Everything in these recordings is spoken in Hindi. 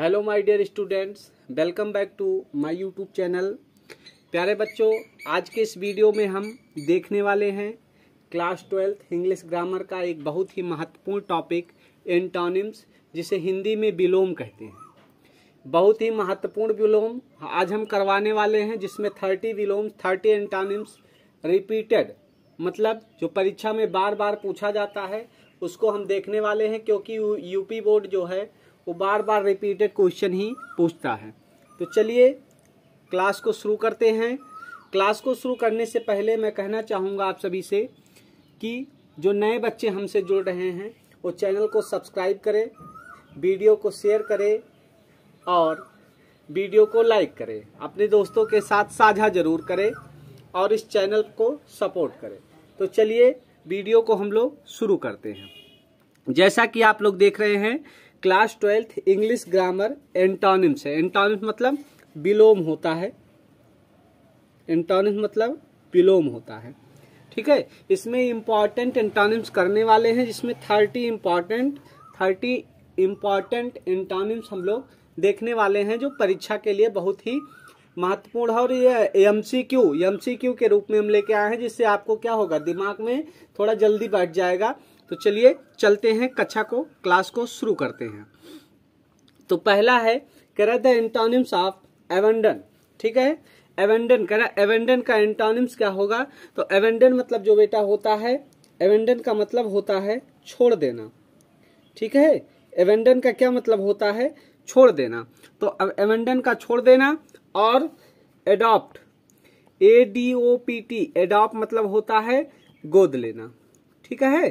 hello my dear students welcome back to my YouTube channel प्यारे बच्चों आज के इस वीडियो में हम देखने वाले हैं क्लास ट्वेल्थ इंग्लिश ग्रामर का एक बहुत ही महत्वपूर्ण टॉपिक एंटोनिम्स जिसे हिंदी में विलोम कहते हैं बहुत ही महत्वपूर्ण विलोम आज हम करवाने वाले हैं जिसमें थर्टी विलोम थर्टी एंटोनिम्स रिपीटेड मतलब जो परीक्षा में बार बार पूछा जाता है उसको हम देखने वाले हैं क्योंकि यूपी बोर्ड जो है वो बार बार रिपीटेड क्वेश्चन ही पूछता है तो चलिए क्लास को शुरू करते हैं क्लास को शुरू करने से पहले मैं कहना चाहूँगा आप सभी से कि जो नए बच्चे हमसे जुड़ रहे हैं वो चैनल को सब्सक्राइब करें वीडियो को शेयर करें और वीडियो को लाइक करें अपने दोस्तों के साथ साझा जरूर करें और इस चैनल को सपोर्ट करें तो चलिए वीडियो को हम लोग शुरू करते हैं जैसा कि आप लोग देख रहे हैं class twelfth English grammar antonyms है एंटोनिम्स मतलब विलोम होता है एंटोनिम्स मतलब विलोम होता है ठीक है इसमें इंपॉर्टेंट एंटोनिम्स करने वाले हैं जिसमें thirty important thirty important antonyms हम लोग देखने वाले हैं जो परीक्षा के लिए बहुत ही महत्वपूर्ण है और ये क्यू एम सी क्यू के रूप में हम लेके आए हैं जिससे आपको क्या होगा दिमाग में थोड़ा जल्दी बैठ जाएगा तो चलिए चलते हैं कक्षा को क्लास को शुरू करते हैं तो पहला है कह रहा था एंटोनिम्स ऑफ एवेंडन ठीक है एवेंडन कह रहा एवेंडन का एंटोनिम्स क्या होगा तो एवेंडन मतलब जो बेटा होता है एवेंडन का मतलब होता है छोड़ देना ठीक है एवेंडन का क्या मतलब होता है छोड़ देना तो अब एवेंडन का छोड़ देना और adopt A D O P T adopt मतलब होता है गोद लेना ठीक है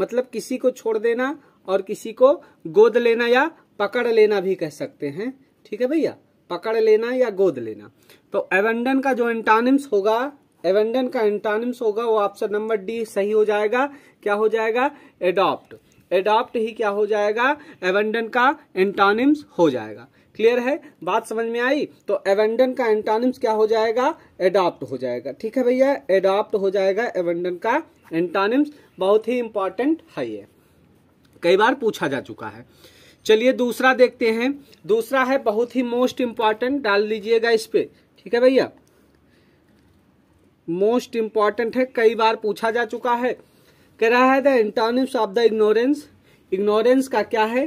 मतलब किसी को छोड़ देना और किसी को गोद लेना या पकड़ लेना भी कह सकते हैं ठीक है भैया पकड़ लेना या गोद लेना तो एवेंडन का जो एंटानिम्स होगा एवेंडन का एंटानिम्स होगा वो ऑप्शन नंबर डी सही हो जाएगा क्या हो जाएगा एडॉप्ट एडॉप्ट ही क्या हो जाएगा एवेंडन का एंटानिम्स हो जाएगा क्लियर है बात समझ में आई तो एवेंडन का एंटानिम्स क्या हो जाएगा एडॉप्ट हो जाएगा ठीक है भैया एडॉप्ट हो जाएगा एवेंडन का एंटानिम्स बहुत ही इंपॉर्टेंट है ये कई बार पूछा जा चुका है चलिए दूसरा देखते हैं दूसरा है बहुत ही मोस्ट इंपॉर्टेंट डाल लीजिएगा इस पर ठीक है भैया मोस्ट इंपॉर्टेंट है कई बार पूछा जा चुका है कह रहा है the antonyms of the ignorance ignorance का क्या है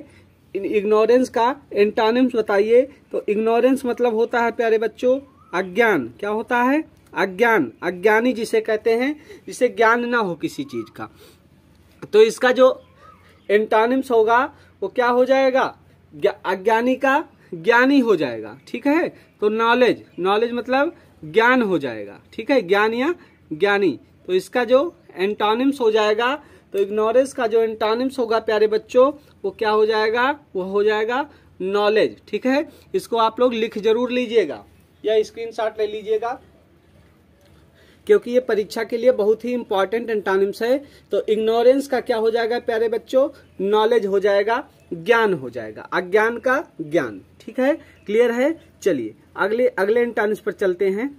इग्नोरेंस का एंटानिम्स बताइए तो इग्नोरेंस मतलब होता है प्यारे बच्चों अज्ञान क्या होता है अज्ञान अज्ञानी जिसे कहते हैं जिसे ज्ञान ना हो किसी चीज का तो इसका जो एंटानिम्स होगा वो क्या हो जाएगा अज्ञानी का ज्ञानी हो जाएगा ठीक है तो नॉलेज नॉलेज मतलब ज्ञान हो जाएगा ठीक है ज्ञान या ज्ञानी तो इसका जो एंटानिम्स हो जाएगा तो इग्नोरेंस का जो एंटानिम्स होगा प्यारे बच्चों वो क्या हो जाएगा वो हो जाएगा नॉलेज ठीक है इसको आप लोग लिख जरूर लीजिएगा या स्क्रीनशॉट ले लीजिएगा क्योंकि ये परीक्षा के लिए बहुत ही इंपॉर्टेंट एंटानिम्स है तो इग्नोरेंस का क्या हो जाएगा प्यारे बच्चों नॉलेज हो जाएगा ज्ञान हो जाएगा अज्ञान का ज्ञान ठीक है क्लियर है चलिए अगले अगले एंटानिम्स पर चलते हैं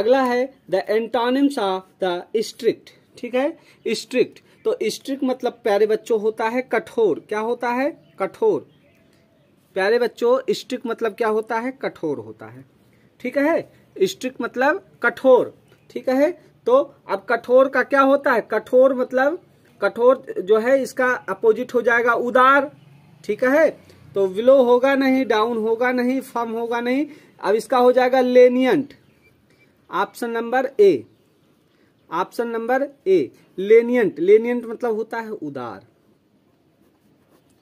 अगला है the antonyms of the strict ठीक है स्ट्रिक्ट तो स्ट्रिक्ट मतलब प्यारे बच्चों होता है कठोर क्या होता है कठोर प्यारे बच्चों स्ट्रिक्ट मतलब क्या होता है कठोर होता है ठीक है स्ट्रिक्ट मतलब कठोर ठीक है तो अब कठोर का क्या होता है कठोर मतलब कठोर जो है इसका अपोजिट हो जाएगा उदार ठीक है तो विलो होगा नहीं डाउन होगा नहीं फम होगा नहीं अब इसका हो जाएगा lenient option number A option number A lenient lenient मतलब होता है उदार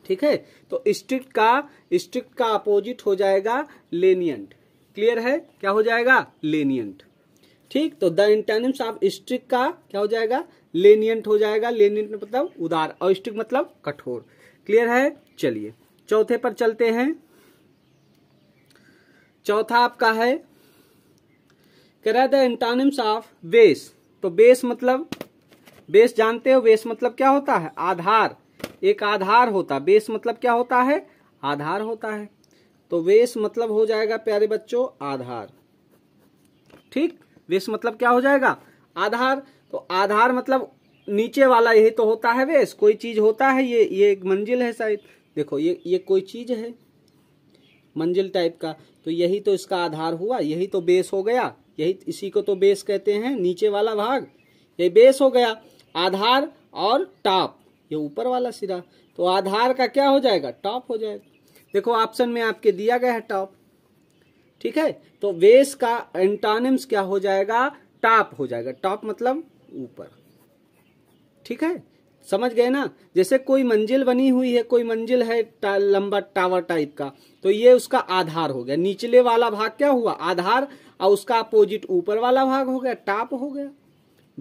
ठीक है तो स्ट्रिक्ट का स्ट्रिक्ट का अपोजिट हो जाएगा लेनियंट क्लियर है क्या हो जाएगा लेनियंट ठीक तो द इंटेनिम्स ऑफ स्ट्रिक का क्या हो जाएगा लेनियंट हो जाएगा लेनियंट मतलब उदार और स्ट्रिक मतलब कठोर क्लियर है चलिए चौथे पर चलते हैं चौथा आपका है कह रहा है द इंटानिम्स ऑफ बेस तो बेस मतलब बेस जानते हो बेस मतलब क्या होता है आधार एक आधार होता है बेस मतलब क्या होता है आधार होता है तो बेस मतलब हो जाएगा प्यारे बच्चों आधार ठीक वेश मतलब क्या हो जाएगा आधार तो आधार मतलब नीचे वाला यही तो होता है वेश कोई चीज होता है ये ये एक मंजिल है शायद देखो ये ये कोई चीज है मंजिल टाइप का तो यही तो इसका आधार हुआ यही तो बेस हो गया यही इसी को तो बेस कहते हैं नीचे वाला भाग ये बेस हो गया आधार और टॉप ये ऊपर वाला सिरा तो आधार का क्या हो जाएगा टॉप हो जाएगा देखो ऑप्शन में आपके दिया गया है टॉप ठीक है तो वेस का एंटानिम्स क्या हो जाएगा टॉप हो जाएगा टॉप मतलब ऊपर ठीक है समझ गए ना जैसे कोई मंजिल बनी हुई है कोई मंजिल है टा, लंबा टावर टाइप का तो ये उसका आधार हो गया निचले वाला भाग क्या हुआ आधार और उसका अपोजिट ऊपर वाला भाग हो गया टॉप हो गया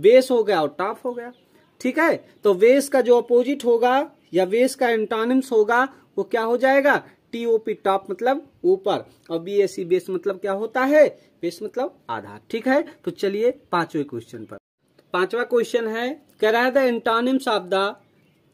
वेस हो गया और टॉप हो गया ठीक है तो वेस का जो अपोजिट होगा या वेस का एंटोनिम्स होगा वो क्या हो जाएगा टीओपी टॉप मतलब ऊपर और बीएससी बेस e मतलब क्या होता है बेस मतलब आधार ठीक है तो चलिए पांचवे क्वेश्चन पर पांचवा क्वेश्चन है कह रहा है द इंटानिम्स ऑफ द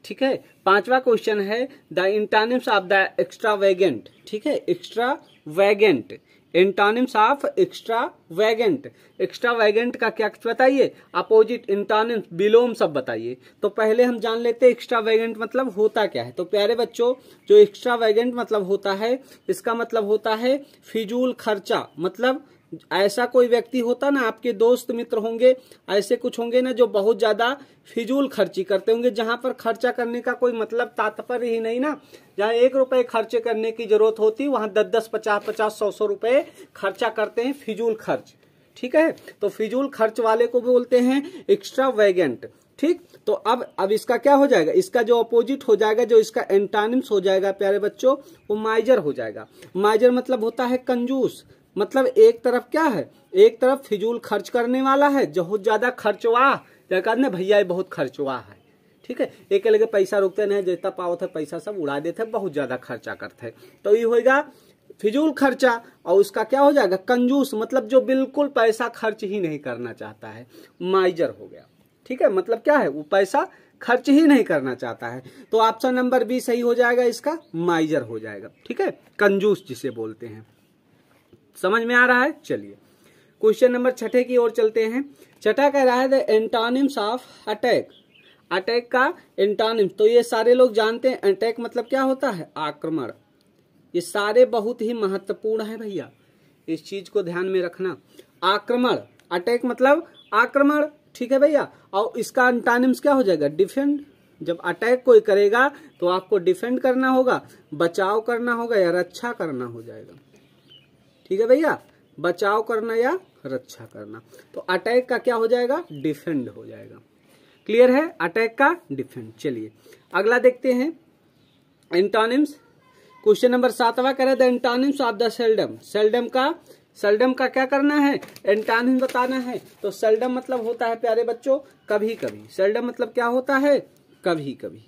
ठीक है पांचवा क्वेश्चन है the antonyms of the extravagant ठीक है extravagant antonyms of extravagant extravagant का क्या बताइए अपोजिट इंटानिम्स बिलोम सब बताइए तो पहले हम जान लेते हैं एक्स्ट्रा वैगेंट मतलब होता क्या है तो प्यारे बच्चों जो एक्स्ट्रा वैगेंट मतलब होता है इसका मतलब होता है फिजूल खर्चा मतलब ऐसा कोई व्यक्ति होता ना आपके दोस्त मित्र होंगे ऐसे कुछ होंगे ना जो बहुत ज्यादा फिजूल खर्ची करते होंगे जहां पर खर्चा करने का कोई मतलब तात्पर्य ही नहीं ना जहां एक रुपए खर्चे करने की जरूरत होती वहां दस दस पचास पचास सौ सौ रुपए खर्चा करते हैं फिजूल खर्च ठीक है तो फिजूल खर्च वाले को बोलते हैं एक्स्ट्रा वैगेंट ठीक तो अब अब इसका क्या हो जाएगा इसका जो अपोजिट हो जाएगा जो इसका एंटानिम्स हो जाएगा प्यारे बच्चों वो माइजर हो जाएगा माइजर मतलब होता है कंजूस मतलब एक तरफ क्या है एक तरफ फिजूल खर्च करने वाला है बहुत ज्यादा खर्च हुआ कहते ना भैया ये बहुत खर्च हुआ है ठीक है एक अलग पैसा रुकते नहीं जितना पाओ था पैसा सब उड़ा देते बहुत ज्यादा खर्चा करते तो ये होगा फिजूल खर्चा और उसका क्या हो जाएगा कंजूस मतलब जो बिल्कुल पैसा खर्च ही नहीं करना चाहता है माइजर हो गया ठीक है मतलब क्या है वो पैसा खर्च ही नहीं करना चाहता है तो ऑप्शन नंबर बी सही हो जाएगा इसका माइजर हो जाएगा ठीक है कंजूस जिसे बोलते हैं समझ में आ रहा है चलिए क्वेश्चन नंबर छठे की ओर चलते हैं छठा कह रहा है the antonyms of attack attack का एंटोनिम्स तो ये सारे लोग जानते हैं अटैक मतलब क्या होता है आक्रमण ये सारे बहुत ही महत्वपूर्ण है भैया इस चीज को ध्यान में रखना आक्रमण अटैक मतलब आक्रमण ठीक है भैया और इसका एंटानिम्स क्या हो जाएगा डिफेंड जब अटैक कोई करेगा तो आपको डिफेंड करना होगा बचाव करना होगा या रक्षा करना हो जाएगा ठीक है भैया बचाव करना या रक्षा करना तो अटैक का क्या हो जाएगा डिफेंड हो जाएगा क्लियर है अटैक का डिफेंड चलिए अगला देखते हैं एंटोनिम्स क्वेश्चन नंबर सातवा कह रहे the of the seldom seldom का सेल्डम का क्या करना है एंटानिम बताना है तो सेल्डम मतलब होता है प्यारे बच्चों कभी कभी सेल्डम मतलब क्या होता है कभी कभी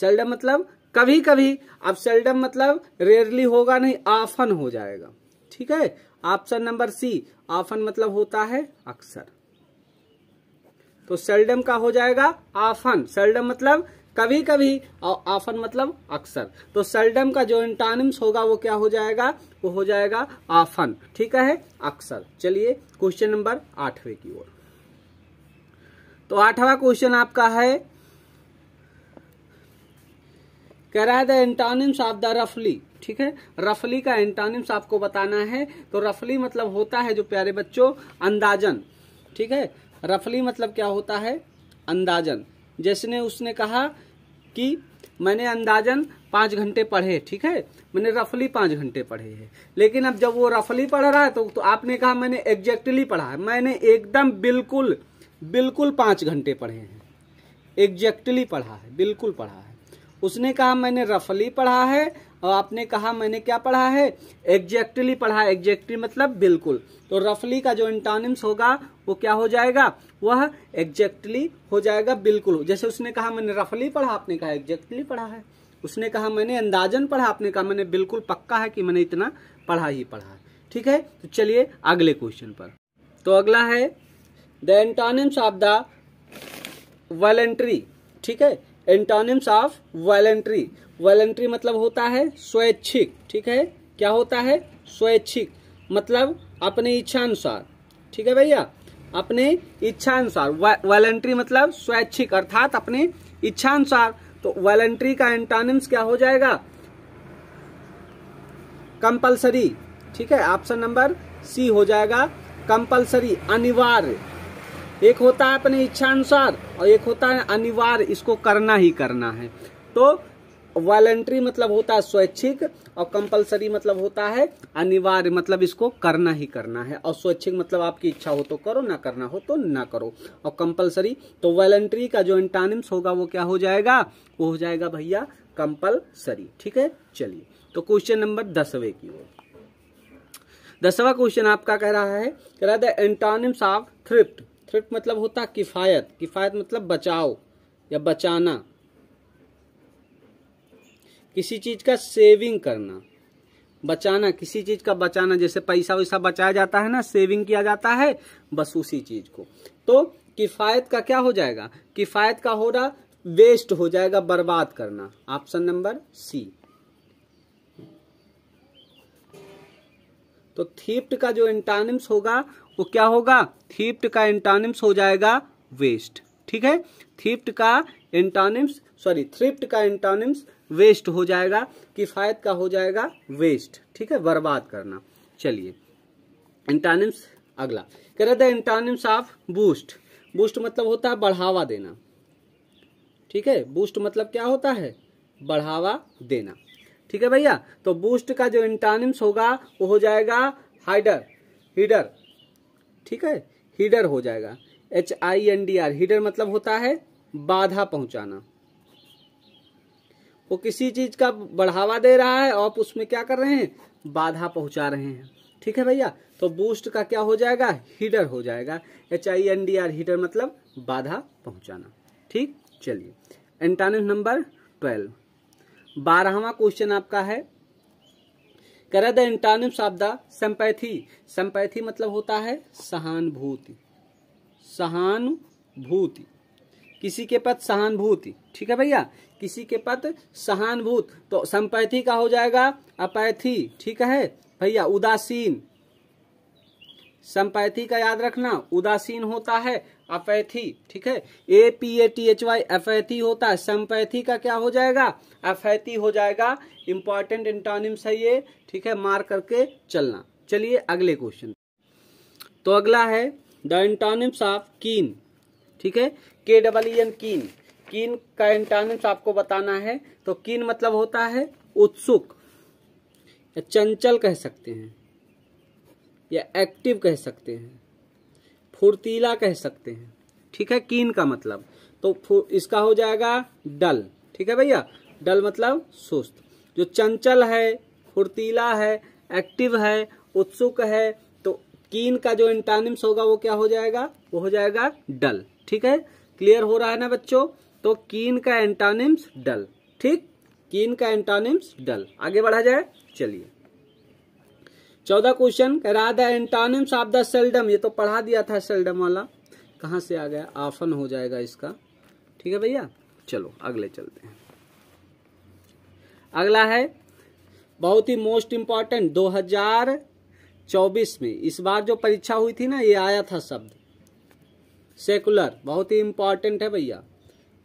सेल्डम मतलब कभी कभी अब सेल्डम मतलब रेयरली होगा नहीं आफन हो जाएगा ठीक है ऑप्शन नंबर सी आफन मतलब होता है अक्सर तो सेल्डम का हो जाएगा आफन सेल्डम मतलब कभी कभी और आफन मतलब अक्सर तो सेल्डम का जो इंटानिम्स होगा वो क्या हो जाएगा वो हो जाएगा आफन ठीक है अक्सर चलिए क्वेश्चन नंबर आठवें की ओर तो आठवां क्वेश्चन आपका है कह रहा है द एंटोनिम्स ऑफ द रफली ठीक है रफली का एंटोनिम्स आपको बताना है तो रफली मतलब होता है जो प्यारे बच्चों अंदाजन ठीक है रफली मतलब क्या होता है अंदाजन जैसे उसने कहा कि मैंने अंदाजन पाँच घंटे पढ़े ठीक है मैंने रफली पाँच घंटे पढ़े हैं लेकिन अब जब वो रफली पढ़ रहा है तो, तो आपने कहा मैंने एग्जैक्टली पढ़ा है मैंने एकदम बिल्कुल बिल्कुल पाँच घंटे पढ़े हैं एग्जैक्टली पढ़ा है बिल्कुल पढ़ा है उसने कहा मैंने रफली पढ़ा है और आपने कहा मैंने क्या पढ़ा है एग्जैक्टली पढ़ा है एग्जैक्टली मतलब बिल्कुल तो रफली का जो इंटानिम्स होगा वो क्या हो जाएगा वह एग्जैक्टली हो जाएगा बिल्कुल जैसे उसने कहा मैंने रफली पढ़ा आपने कहा एग्जैक्टली पढ़ा है उसने कहा मैंने अंदाजन पढ़ा आपने कहा मैंने बिल्कुल पक्का है कि मैंने इतना पढ़ा ही पढ़ा ठीक है तो चलिए अगले क्वेश्चन पर तो अगला है the antonyms of the voluntary ठीक है एंटोनिम्स ऑफ वॉलेंट्री वॉलेंट्री मतलब होता है स्वैच्छिक ठीक है क्या होता है स्वैच्छिक मतलब अपने इच्छानुसार ठीक है भैया अपने इच्छानुसार वॉलेंट्री मतलब स्वैच्छिक अर्थात अपने इच्छानुसार तो वॉलेंट्री का एंटोनिम्स क्या हो जाएगा कंपलसरी ठीक है ऑप्शन नंबर सी हो जाएगा कंपलसरी अनिवार्य एक होता है अपने अनुसार और एक होता है अनिवार्य इसको करना ही करना है तो वॉलेंट्री मतलब होता है स्वैच्छिक और कंपलसरी मतलब होता है अनिवार्य मतलब इसको करना ही करना है और स्वैच्छिक मतलब आपकी इच्छा हो तो करो ना करना हो तो ना करो और कंपलसरी तो वॉलेंट्री का जो एंटानिम्स होगा वो क्या हो जाएगा वो हो जाएगा भैया कंपलसरी ठीक है चलिए तो क्वेश्चन नंबर दसवें की ओर दसवा क्वेश्चन आपका कह रहा है कह रहा है the antonyms of thrift thrift मतलब होता किफ़ायत किफ़ायत मतलब बचाओ या बचाना किसी चीज का सेविंग करना बचाना किसी चीज का बचाना जैसे पैसा वैसा बचाया जाता है ना सेविंग किया जाता है बस उसी चीज को तो किफायत का क्या हो जाएगा किफायत का हो रहा वेस्ट हो जाएगा बर्बाद करना ऑप्शन नंबर सी तो थीप्ट का जो इंटानिम्स होगा वो क्या होगा थीप्ट का एंटानिम्स हो जाएगा वेस्ट ठीक है थीप्ट का एंटानिम्स सॉरी थ्रिप्ट का एंटानिम्स वेस्ट हो जाएगा किफायत का हो जाएगा वेस्ट ठीक है बर्बाद करना चलिए इंटानिम्स अगला कह रहे थे इंटानिम्स ऑफ बूस्ट बूस्ट मतलब होता है बढ़ावा देना ठीक है बूस्ट मतलब क्या होता है बढ़ावा देना ठीक है भैया तो बूस्ट का जो इंटानिम्स होगा वो हो जाएगा हाइडर हिडर ठीक है हीडर हो जाएगा H I N D R hinder मतलब होता है बाधा पहुंचाना वो किसी चीज का बढ़ावा दे रहा है आप उसमें क्या कर रहे हैं बाधा पहुंचा रहे हैं ठीक है भैया तो बूस्ट का क्या हो जाएगा हीडर हो जाएगा H I N D R hinder मतलब बाधा पहुंचाना ठीक चलिए एंटान नंबर ट्वेल्व बारहवा क्वेश्चन आपका है करे the antonym of the sympathy sympathy मतलब होता है सहानुभूति सहानुभूति किसी के पद सहानुभूति ठीक है भैया किसी के पद सहानुभूत तो संपैथी का हो जाएगा अपैथी ठीक है भैया उदासीन संपैथी का याद रखना उदासीन होता है अपैथी ठीक है A P A T H Y apathy होता है सम्पैथी का क्या हो जाएगा अपैथी हो जाएगा इंपॉर्टेंट इंटोनिम्स है ये ठीक है मार करके चलना चलिए अगले क्वेश्चन तो अगला है द इंटोनिम्स ऑफ कीन ठीक है के डबल एन कीन कीन का इंटोनिम्स आपको बताना है तो कीन मतलब होता है उत्सुक या चंचल कह सकते हैं या एक्टिव कह सकते हैं फुर्तीला कह सकते हैं ठीक है कीन का मतलब तो इसका हो जाएगा डल ठीक है भैया डल मतलब सुस्त जो चंचल है फुर्तीला है एक्टिव है उत्सुक है तो कीन का जो इंटानिम्स होगा वो क्या हो जाएगा वो हो जाएगा डल ठीक है क्लियर हो रहा है ना बच्चों तो कीन का एंटानिम्स डल ठीक कीन का एंटानिम्स डल आगे बढ़ा जाए चलिए चौदह क्वेश्चन कह रहा था एंटानिम्स ऑफ द सेल्डम ये तो पढ़ा दिया था सेल्डम वाला कहाँ से आ गया आफन हो जाएगा इसका ठीक है भैया चलो अगले चलते हैं अगला है बहुत ही मोस्ट इम्पॉर्टेंट 2024 में इस बार जो परीक्षा हुई थी ना ये आया था शब्द सेकुलर बहुत ही इम्पॉर्टेंट है भैया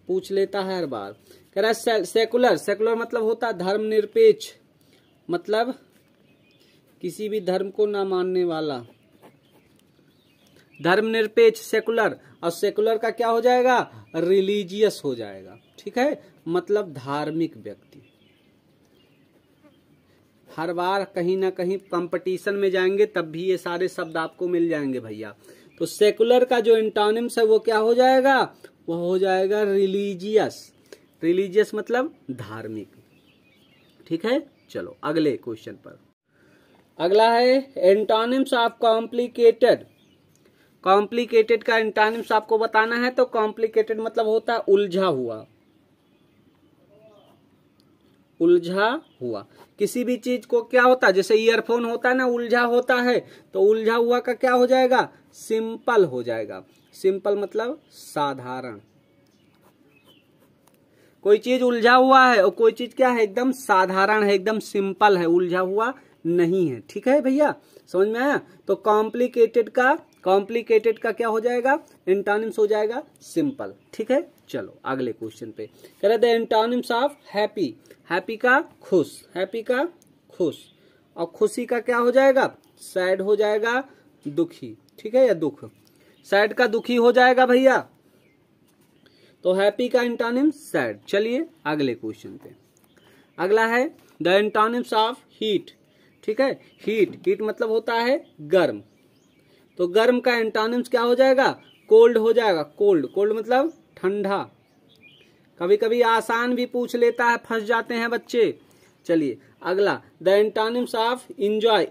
पूछ लेता है हर बार कह रहा है सेकुलर सेकुलर मतलब होता धर्मनिरपेक्ष मतलब किसी भी धर्म को ना मानने वाला धर्म निरपेक्ष सेकुलर और सेकुलर का क्या हो जाएगा रिलीजियस हो जाएगा ठीक है मतलब धार्मिक व्यक्ति हर बार कहीं ना कहीं कंपटीशन में जाएंगे तब भी ये सारे शब्द आपको मिल जाएंगे भैया तो सेकुलर का जो इंटोनिम्स है वो क्या हो जाएगा वह हो जाएगा रिलीजियस रिलीजियस मतलब धार्मिक ठीक है चलो अगले क्वेश्चन पर अगला है एंटोनिम्स ऑफ कॉम्प्लिकेटेड कॉम्प्लिकेटेड का एंटोनिम्स आपको बताना है तो कॉम्प्लिकेटेड मतलब होता है उलझा हुआ उलझा हुआ किसी भी चीज को क्या होता है जैसे ईयरफोन होता है ना उलझा होता है तो उलझा हुआ का क्या हो जाएगा सिंपल हो जाएगा सिंपल मतलब साधारण कोई चीज उलझा हुआ है और कोई चीज क्या है एकदम साधारण है एकदम सिंपल है उलझा हुआ नहीं है ठीक है भैया समझ में आया तो कॉम्प्लिकेटेड का कॉम्प्लिकेटेड का क्या हो जाएगा एंटोनिम्स हो जाएगा सिंपल ठीक है चलो अगले क्वेश्चन पे कह रहे थे एंटोनिम्स ऑफ हैप्पी हैप्पी का खुश हैप्पी का खुश और खुशी का क्या हो जाएगा सैड हो जाएगा दुखी ठीक है या दुख सैड का दुखी हो जाएगा भैया तो हैप्पी का एंटोनिम सैड चलिए अगले क्वेश्चन पे अगला है द एंटोनिम्स ऑफ हीट ठीक है हीट हीट मतलब होता है गर्म तो गर्म का एंटानिम्स क्या हो जाएगा कोल्ड हो जाएगा कोल्ड कोल्ड मतलब ठंडा कभी कभी आसान भी पूछ लेता है फंस जाते हैं बच्चे चलिए अगला the antonyms of enjoy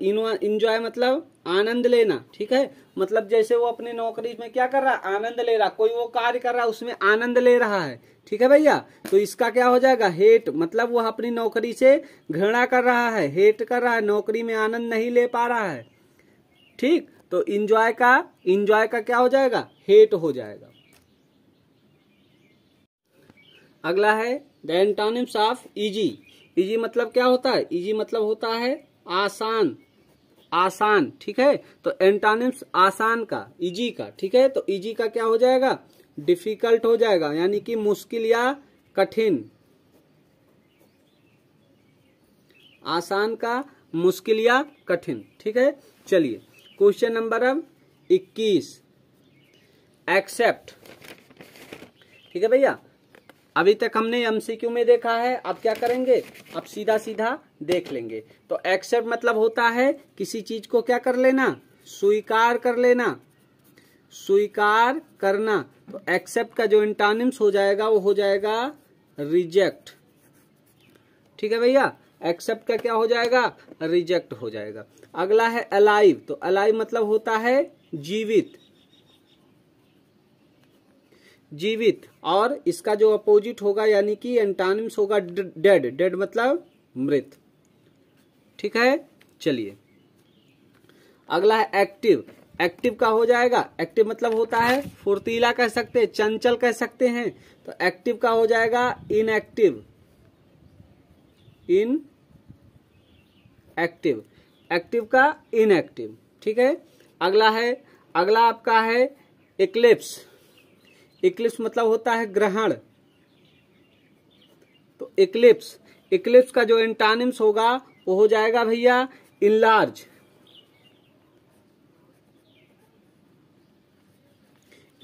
enjoy मतलब आनंद लेना ठीक है मतलब जैसे वो अपनी नौकरी में क्या कर रहा है आनंद ले रहा कोई वो कार्य कर रहा है उसमें आनंद ले रहा है ठीक है भैया तो इसका क्या हो जाएगा हेट मतलब वह अपनी नौकरी से घृणा कर रहा है हेट कर रहा है नौकरी में आनंद नहीं ले पा रहा है ठीक तो इंजॉय का इंजॉय का क्या हो जाएगा हेट हो जाएगा अगला है the antonyms of easy easy मतलब क्या होता है इजी मतलब होता है आसान आसान ठीक है तो एंटानिम्स आसान का इजी का ठीक है तो इजी का क्या हो जाएगा डिफिकल्ट हो जाएगा यानी कि मुश्किल या कठिन आसान का मुश्किल या कठिन ठीक है चलिए क्वेश्चन नंबर अब 21 एक्सेप्ट ठीक है भैया अभी तक हमने एमसीक्यू में देखा है अब क्या करेंगे अब सीधा सीधा देख लेंगे तो एक्सेप्ट मतलब होता है किसी चीज को क्या कर लेना स्वीकार कर लेना स्वीकार करना तो एक्सेप्ट का जो इंटानिम्स हो जाएगा वो हो जाएगा रिजेक्ट ठीक है भैया एक्सेप्ट का क्या हो जाएगा रिजेक्ट हो जाएगा अगला है अलाइव तो अलाइव मतलब होता है जीवित जीवित और इसका जो अपोजिट होगा यानी कि एंटानिम्स होगा डेड डेड मतलब मृत ठीक है चलिए अगला है एक्टिव एक्टिव का हो जाएगा एक्टिव मतलब होता है फुर्तीला कह सकते हैं चंचल कह सकते हैं तो एक्टिव का हो जाएगा इनएक्टिव इन एक्टिव एक्टिव का इनएक्टिव ठीक है अगला है अगला आपका है एक्लिप्स इक्लिप्स मतलब होता है ग्रहण तो इक्लिप्स इक्लिप्स का जो एंटानिम्स होगा वो हो जाएगा भैया इनलार्ज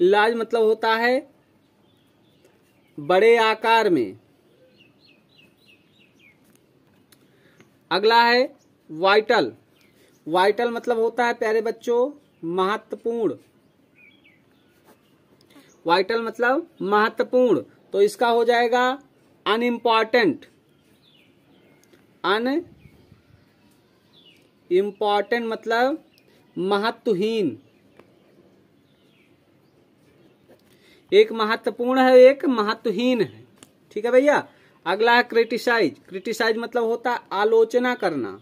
लार्ज मतलब होता है बड़े आकार में अगला है वाइटल वाइटल मतलब होता है प्यारे बच्चों महत्वपूर्ण वाइटल मतलब महत्वपूर्ण तो इसका हो जाएगा अनइम्पॉर्टेंट अन इम्पॉर्टेंट मतलब महत्वहीन एक महत्वपूर्ण है एक महत्वहीन है ठीक है भैया अगला है क्रिटिसाइज क्रिटिसाइज मतलब होता है आलोचना करना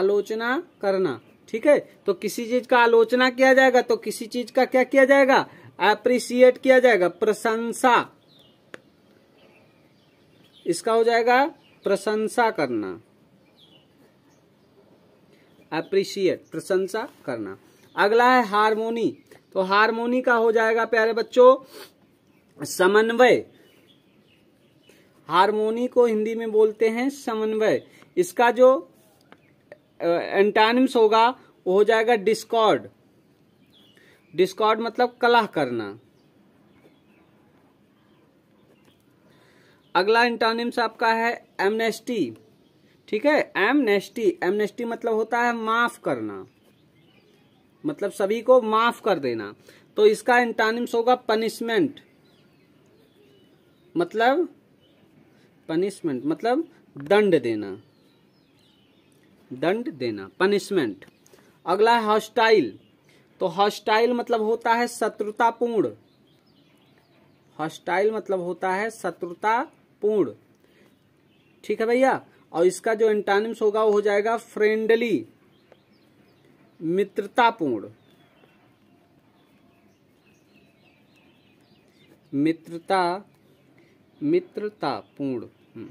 आलोचना करना ठीक है तो किसी चीज का आलोचना किया जाएगा तो किसी चीज का क्या किया जाएगा अप्रिसिएट किया जाएगा प्रशंसा इसका हो जाएगा प्रशंसा करना अप्रिशिएट प्रशंसा करना अगला है हारमोनी तो हारमोनी का हो जाएगा प्यारे बच्चों समन्वय हारमोनी को हिंदी में बोलते हैं समन्वय इसका जो एंटानिम्स होगा हो जाएगा डिस्कॉर्ड डिस्कॉर्ड मतलब कलह करना अगला इंटोनिम्स आपका है एमनेस्टी ठीक है एमनेस्टी एमनेस्टी मतलब होता है माफ करना मतलब सभी को माफ कर देना तो इसका इंटोनिम्स होगा पनिशमेंट मतलब पनिशमेंट मतलब दंड देना दंड देना पनिशमेंट अगला है हॉस्टाइल तो हॉस्टाइल मतलब होता है शत्रुतापूर्ण हॉस्टाइल मतलब होता है शत्रुतापूर्ण ठीक है भैया और इसका जो एंटानिम्स होगा वो हो जाएगा फ्रेंडली मित्रतापूर्ण मित्रता मित्रतापूर्ण हम्म,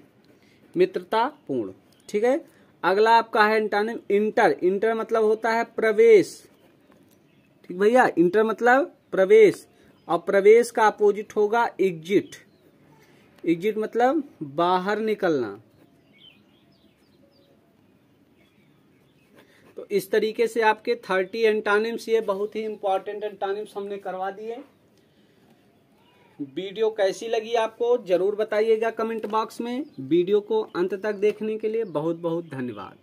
मित्रतापूर्ण ठीक है अगला आपका है इंटानिम इंटर इंटर मतलब होता है प्रवेश ठीक भैया इंटर मतलब प्रवेश और प्रवेश का अपोजिट होगा एग्जिट एग्जिट मतलब बाहर निकलना तो इस तरीके से आपके थर्टी एंटानिम्स ये बहुत ही इंपॉर्टेंट एंटानिम्स हमने करवा दिए वीडियो कैसी लगी आपको जरूर बताइएगा कमेंट बॉक्स में वीडियो को अंत तक देखने के लिए बहुत बहुत धन्यवाद